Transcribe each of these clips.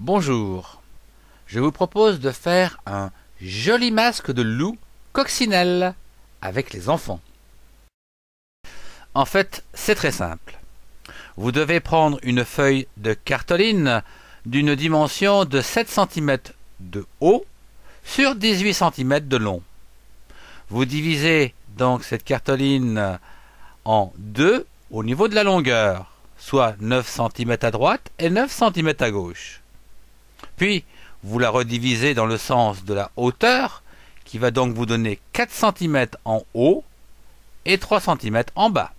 Bonjour. Je vous propose de faire un joli masque de loup coccinelle avec les enfants. En fait, c'est très simple. Vous devez prendre une feuille de cartoline d'une dimension de 7 cm de haut sur 18 cm de long. Vous divisez donc cette cartoline en deux au niveau de la longueur, soit 9 cm à droite et 9 cm à gauche. Puis, vous la redivisez dans le sens de la hauteur, qui va donc vous donner 4 cm en haut et 3 cm en bas.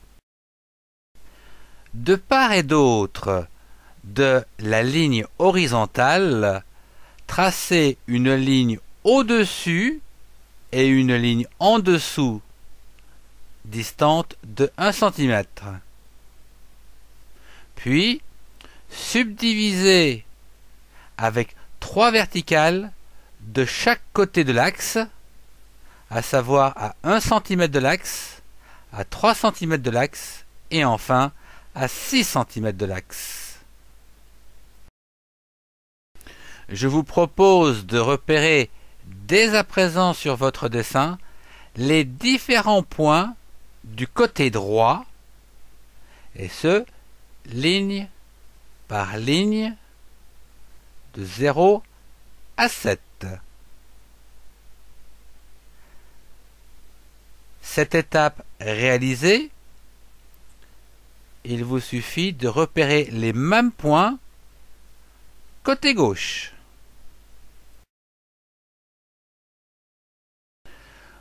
De part et d'autre de la ligne horizontale, tracez une ligne au-dessus et une ligne en dessous, distante de 1 cm. Puis, subdivisez avec trois verticales de chaque côté de l'axe, à savoir à 1 cm de l'axe, à 3 cm de l'axe et enfin à 6 cm de l'axe. Je vous propose de repérer dès à présent sur votre dessin les différents points du côté droit, et ce, ligne par ligne, de 0 à 7. Cette étape réalisée, il vous suffit de repérer les mêmes points côté gauche.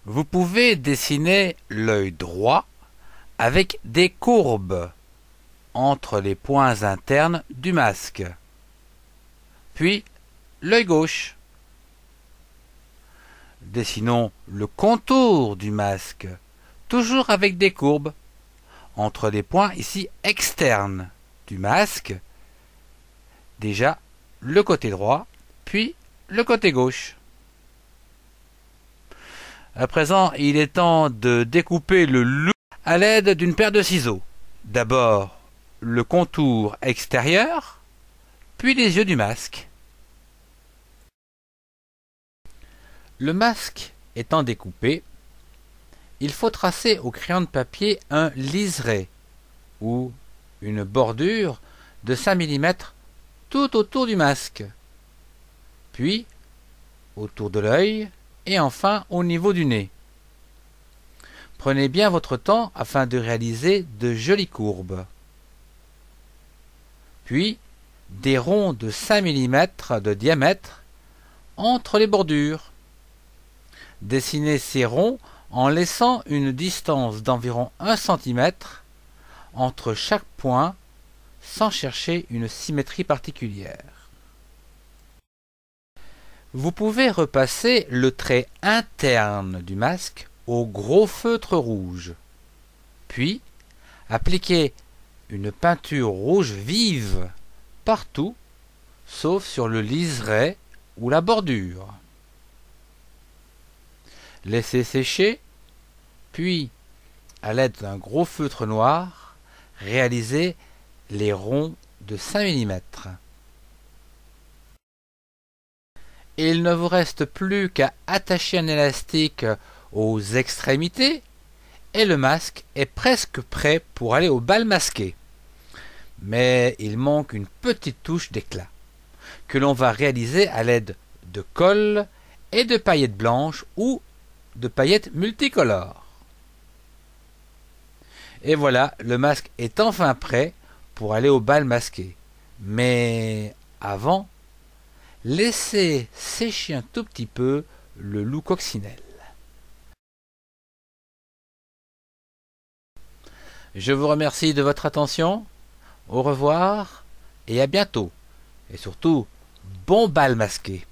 Vous pouvez dessiner l'œil droit avec des courbes entre les points internes du masque puis l'œil gauche. Dessinons le contour du masque, toujours avec des courbes, entre des points ici externes du masque, déjà le côté droit, puis le côté gauche. À présent, il est temps de découper le loup à l'aide d'une paire de ciseaux. D'abord, le contour extérieur, puis les yeux du masque. Le masque étant découpé, il faut tracer au crayon de papier un liseré ou une bordure de 5 mm tout autour du masque, puis autour de l'œil et enfin au niveau du nez. Prenez bien votre temps afin de réaliser de jolies courbes. Puis, des ronds de 5 mm de diamètre entre les bordures. Dessinez ces ronds en laissant une distance d'environ 1 cm entre chaque point sans chercher une symétrie particulière. Vous pouvez repasser le trait interne du masque au gros feutre rouge, puis appliquer une peinture rouge vive partout, sauf sur le liseré ou la bordure. Laissez sécher, puis, à l'aide d'un gros feutre noir, réalisez les ronds de 5 mm. il ne vous reste plus qu'à attacher un élastique aux extrémités et le masque est presque prêt pour aller au bal masqué mais il manque une petite touche d'éclat, que l'on va réaliser à l'aide de colle et de paillettes blanches ou de paillettes multicolores. Et voilà, le masque est enfin prêt pour aller au bal masqué. Mais avant, laissez sécher un tout petit peu le loup coccinelle. Je vous remercie de votre attention. Au revoir et à bientôt. Et surtout, bon bal masqué.